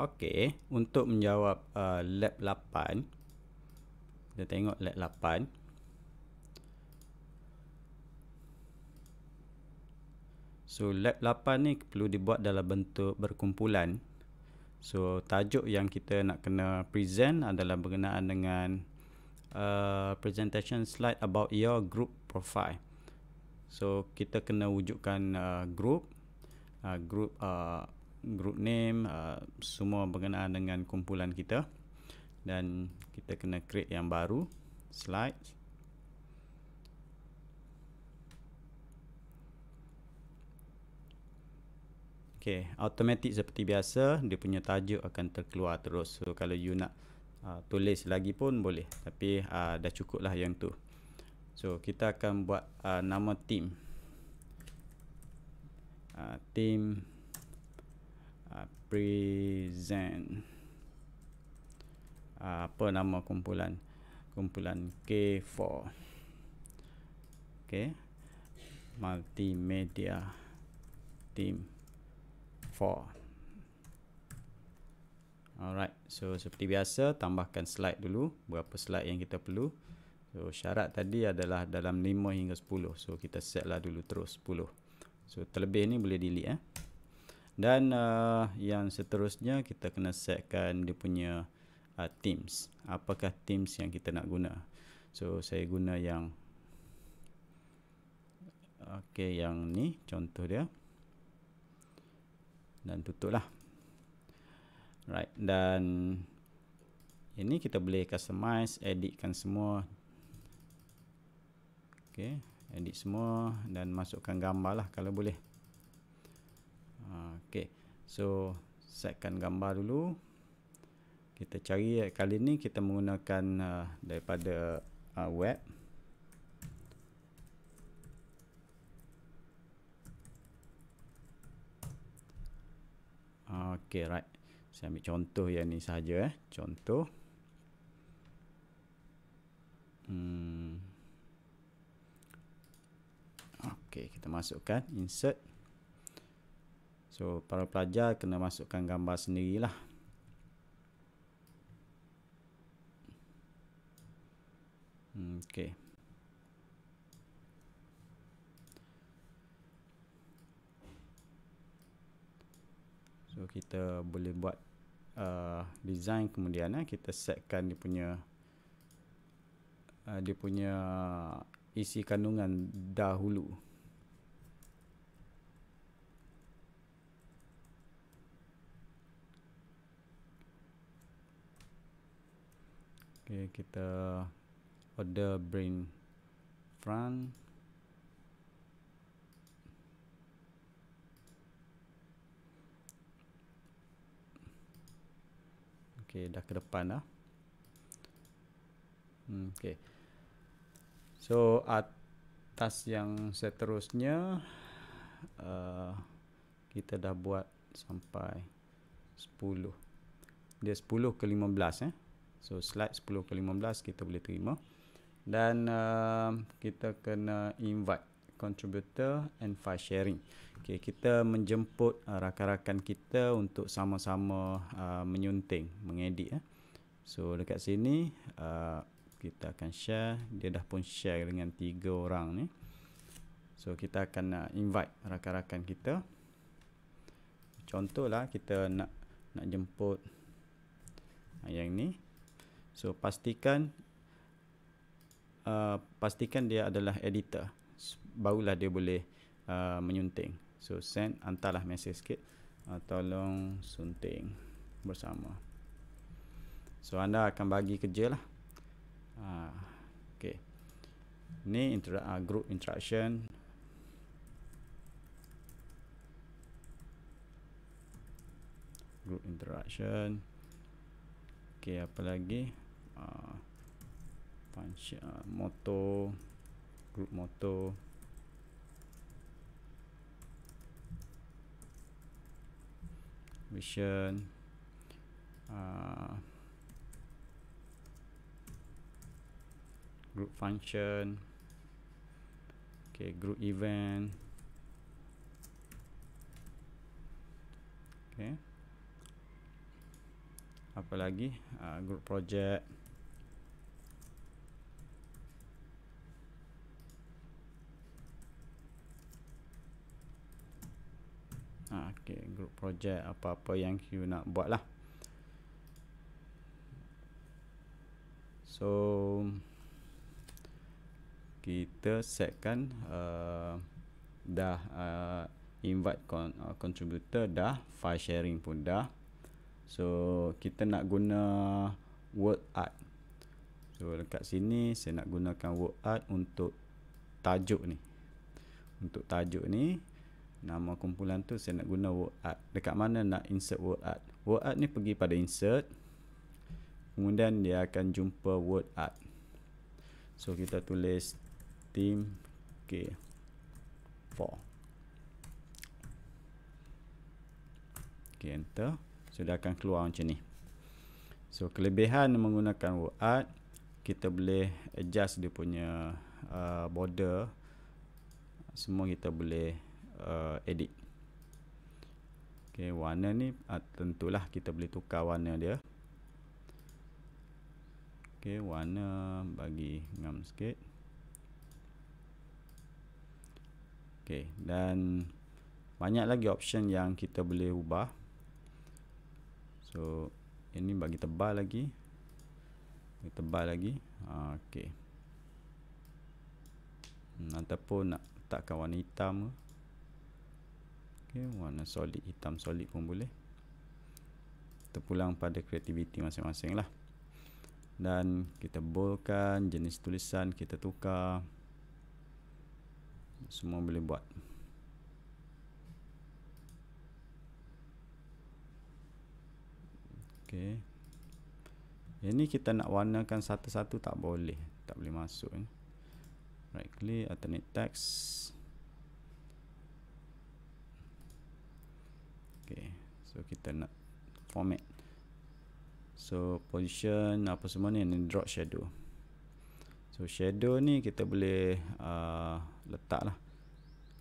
Okey, untuk menjawab uh, lab 8 kita tengok lab 8 so lab 8 ni perlu dibuat dalam bentuk berkumpulan so tajuk yang kita nak kena present adalah berkenaan dengan uh, presentation slide about your group profile so kita kena wujudkan uh, group uh, group uh, group name uh, semua berkenaan dengan kumpulan kita dan kita kena create yang baru slide Okay, automatic seperti biasa dia punya tajuk akan terkeluar terus so kalau you nak uh, tulis lagi pun boleh tapi uh, dah cukup lah yang tu so kita akan buat uh, nama team uh, team team represent uh, apa nama kumpulan kumpulan K4 ok multimedia team 4 alright so seperti biasa tambahkan slide dulu berapa slide yang kita perlu so syarat tadi adalah dalam 5 hingga 10 so kita set dulu terus 10 so terlebih ni boleh delete eh dan uh, yang seterusnya kita kena setkan dia punya uh, teams apakah teams yang kita nak guna so saya guna yang okay, yang ni contoh dia dan tutuplah right dan ini kita boleh customize editkan semua Okay, edit semua dan masukkan gambar lah kalau boleh Ha, okay, so setkan gambar dulu kita cari kali ni kita menggunakan uh, daripada uh, web Okay, right. Saya ambil contoh yang ni sahaja eh. Contoh. Hmm. Okay, kita masukkan insert. So para pelajar kena masukkan gambar sendiri lah. Hmm, okay. So kita boleh buat uh, design kemudian eh kita setkan dia punya uh, dia punya isi kandungan dahulu. okay, kita order brain front Okay, dah ke depan dah hmm, Okay. so atas yang seterusnya uh, kita dah buat sampai 10 dia 10 ke 15 eh So slide 10 ke 15 kita boleh terima dan uh, kita kena invite contributor and file sharing. Okay, kita menjemput uh, rakan-rakan kita untuk sama-sama uh, menyunting, mengedit. Eh. So dekat sini uh, kita akan share. Dia dah pun share dengan tiga orang ni. So kita akan uh, invite rakan-rakan kita. Contohlah kita nak nak jemput yang ni. So pastikan uh, pastikan dia adalah editor. Barulah dia boleh uh, menyunting. So send antarlah message sikit uh, tolong sunting bersama. So anda akan bagi kerja lah. Uh, ah, okay. Ni intera- uh, group interaction. Group interaction. Okay, apa lagi? Ah, punch uh, moto group moto vision uh, group function okay group event okay apa lagi uh, group project okay, group project apa-apa yang you nak buat lah so kita setkan uh, dah uh, invite con- uh, contributor dah file sharing pun dah so kita nak guna word art so dekat sini saya nak gunakan word art untuk tajuk ni untuk tajuk ni nama kumpulan tu saya nak guna word art dekat mana nak insert word art word art ni pergi pada insert kemudian dia akan jumpa word art so kita tulis team k 4 ok enter so dia akan keluar macam ni so kelebihan menggunakan word art kita boleh adjust dia punya uh, border semua kita boleh uh, edit Okay, warna ni uh, tentulah kita boleh tukar warna dia Okay, warna bagi ngam sikit Okay, dan banyak lagi option yang kita boleh ubah so ini bagi tebal lagi bagi tebal lagi ah, ok hmm, ataupun nak letakkan warna hitam ke okay, warna solid hitam solid pun boleh terpulang pada kreativiti masing-masing lah dan kita boldkan jenis tulisan kita tukar semua boleh buat Okey. Ini kita nak warnakan satu-satu tak boleh, tak boleh masuk eh. Right click alternate text. okay. so kita nak format so position apa semua ni and drop shadow so shadow ni kita boleh uh, letak lah.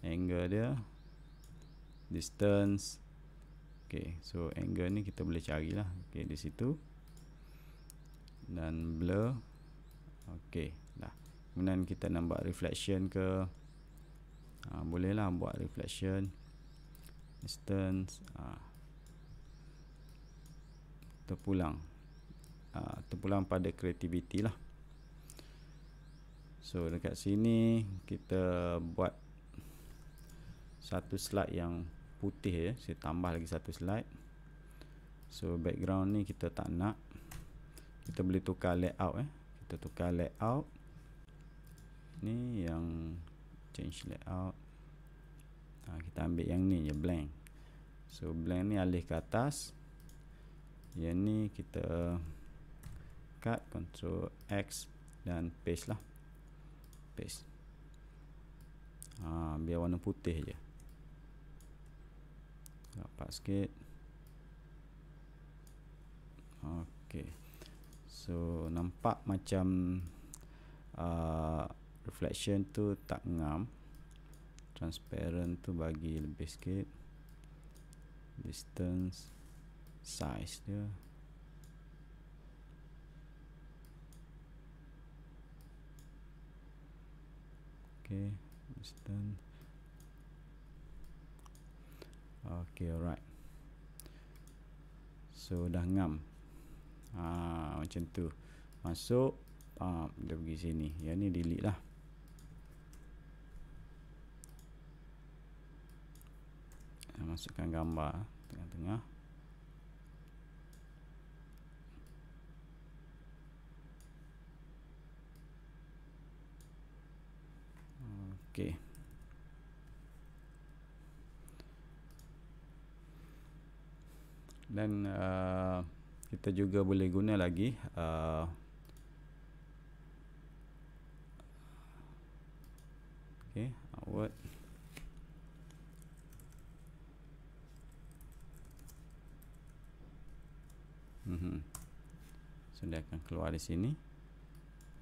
angle dia distance Okay, so angle ni kita boleh carilah okay, di situ dan blur Okay. dah kemudian kita nak buat reflection ke ha, boleh lah buat reflection instance uh, ah, terpulang uh, terpulang pada creativity lah so dekat sini kita buat satu slide yang putih ya. saya tambah lagi satu slide so background ni kita tak nak kita boleh tukar layout eh. kita tukar layout ni yang change layout ha, kita ambil yang ni je blank so blank ni alih ke atas yang ni kita cut control x dan paste lah paste ha, biar warna putih je rapat sikit ok so nampak macam uh, reflection tu tak ngam transparent tu bagi lebih sikit distance size dia okay distance okay alright so dah ngam ah macam tu masuk ah dia pergi sini yang ni delete lah kita masukkan gambar tengah-tengah okey dan uh, kita juga boleh guna lagi uh, okey word So dia akan keluar di sini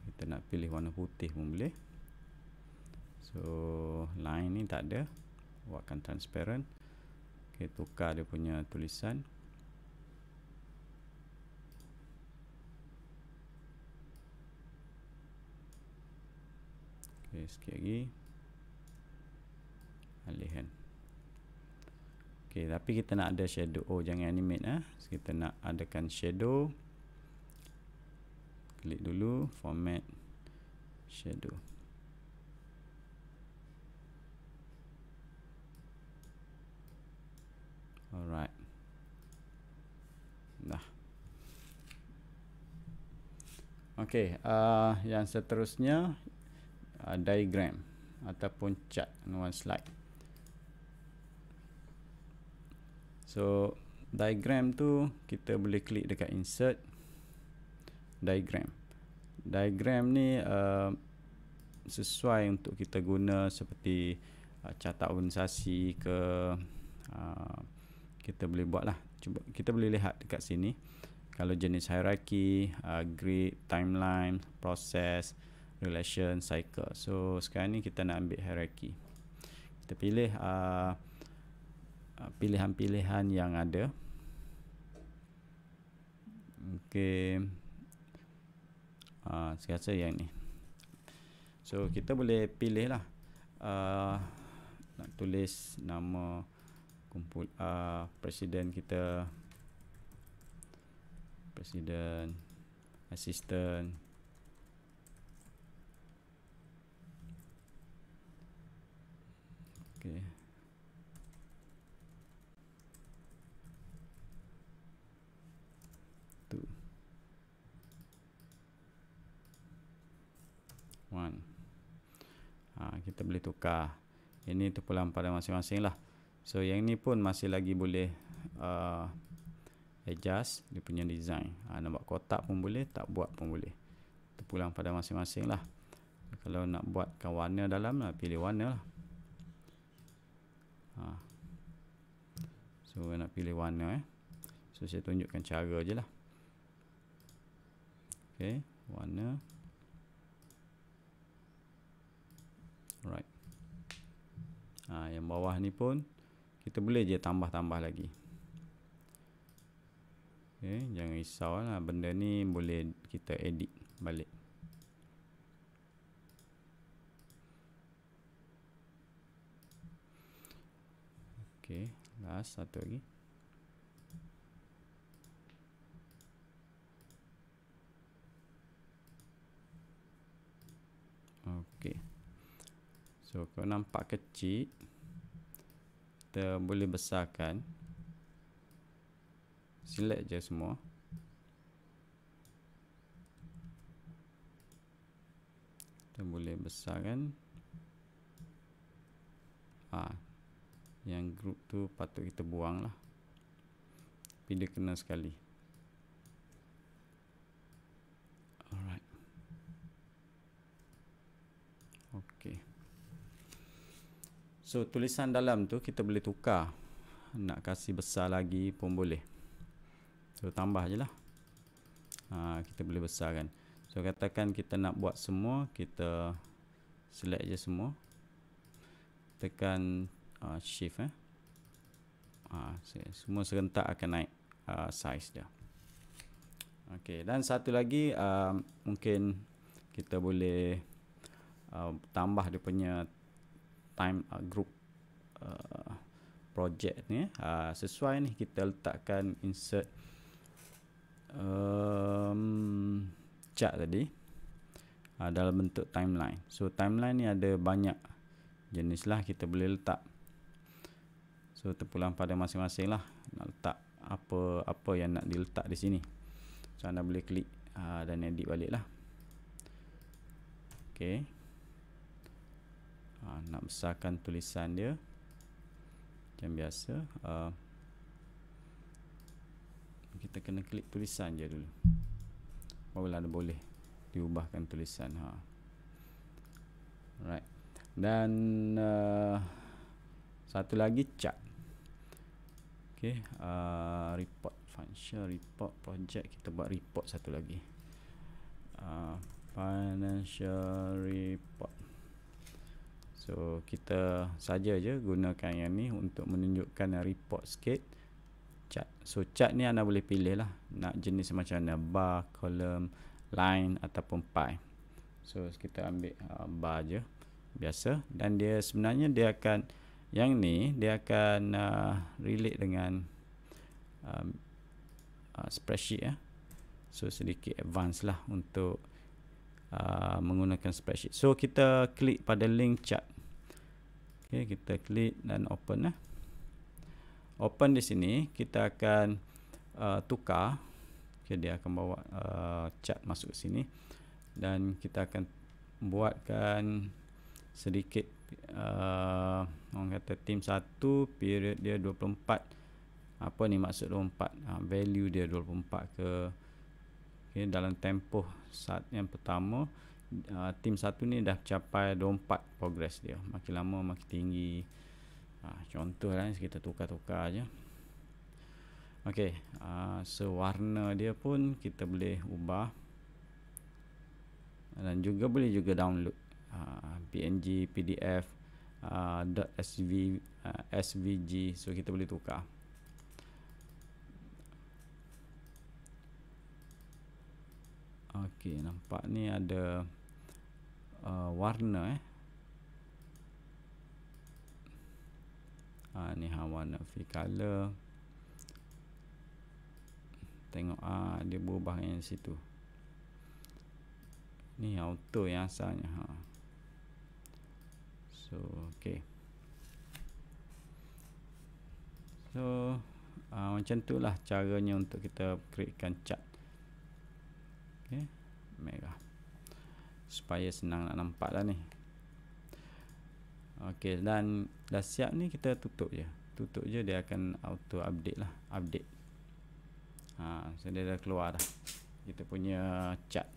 Kita nak pilih warna putih pun boleh So line ni tak ada Awak transparent Ok tukar dia punya tulisan Ok sikit lagi Alihan Ok tapi kita nak ada shadow Oh jangan animate lah eh. so, Kita nak adakan shadow klik dulu format shadow alright dah ok uh, yang seterusnya uh, diagram ataupun chart one slide so diagram tu kita boleh klik dekat insert diagram diagram ni uh, sesuai untuk kita guna seperti uh, catat organisasi ke uh, kita boleh buat lah Cuba, kita boleh lihat dekat sini kalau jenis hierarki, uh, grid, timeline, process, relation, cycle so sekarang ni kita nak ambil hierarki. kita pilih uh, uh, pilihan-pilihan uh, yang ada Okay ha, saya rasa yang ni so kita boleh pilih lah uh, nak tulis nama kumpul uh, presiden kita presiden assistant Okay. tu kita boleh tukar ini tu pulang pada masing-masing lah so yang ni pun masih lagi boleh uh, adjust dia punya design ha, ah, nak buat kotak pun boleh tak buat pun boleh tu pulang pada masing-masing lah kalau nak buatkan warna dalam lah pilih warna lah ha. so nak pilih warna eh so saya tunjukkan cara je lah ok warna Alright. Ha, yang bawah ni pun kita boleh je tambah-tambah lagi. Okay, eh, jangan lah, benda ni boleh kita edit balik. Okey, last satu lagi. Okey. So kalau nampak kecil Kita boleh besarkan Select je semua Kita boleh besarkan ha, Yang group tu patut kita buang lah Tapi dia kena sekali So tulisan dalam tu kita boleh tukar Nak kasih besar lagi pun boleh So tambah je lah ha, Kita boleh besarkan So katakan kita nak buat semua Kita select je semua Tekan uh, shift eh. ha, Semua serentak akan naik uh, size dia Okay, dan satu lagi uh, mungkin kita boleh uh, tambah dia punya time uh, group uh, project ni uh, sesuai ni kita letakkan insert um, chart tadi uh, dalam bentuk timeline so timeline ni ada banyak jenis lah kita boleh letak so terpulang pada masing-masing lah nak letak apa apa yang nak diletak di sini so anda boleh klik uh, dan edit balik lah okay ha, nak besarkan tulisan dia macam biasa uh, kita kena klik tulisan je dulu barulah dia boleh diubahkan tulisan ha. Alright. dan uh, satu lagi chart ok uh, report financial, report project kita buat report satu lagi uh, financial report so kita saja je gunakan yang ni untuk menunjukkan report sikit chart so chart ni anda boleh pilih lah nak jenis macam mana bar, column, line ataupun pie so kita ambil uh, bar je biasa dan dia sebenarnya dia akan yang ni dia akan uh, relate dengan um, uh, spreadsheet ya. so sedikit advance lah untuk Uh, menggunakan spreadsheet. So kita klik pada link chat, Okey, kita klik dan open lah. Open di sini kita akan uh, tukar. Okey, dia akan bawa uh, chart masuk sini dan kita akan buatkan sedikit uh, orang kata team 1 period dia 24 apa ni maksud 24 uh, ha, value dia 24 ke okay, dalam tempoh saat yang pertama uh, tim satu ni dah capai 24 progress dia makin lama makin tinggi uh, ah, contoh lah kita tukar-tukar aja ok uh, ah, sewarna so dia pun kita boleh ubah dan juga boleh juga download uh, ah, png pdf uh, sv, uh, svg so kita boleh tukar Okey, nampak ni ada uh, warna eh. Ah uh, ni warna fi color. Tengok ah dia berubah yang situ. Ni auto yang asalnya ha. So, okey. So, uh, macam lah caranya untuk kita createkan chart. Okey. Mega supaya senang nak nampak lah ni ok dan dah siap ni kita tutup je tutup je dia akan auto update lah update ha, so dia dah keluar dah kita punya chart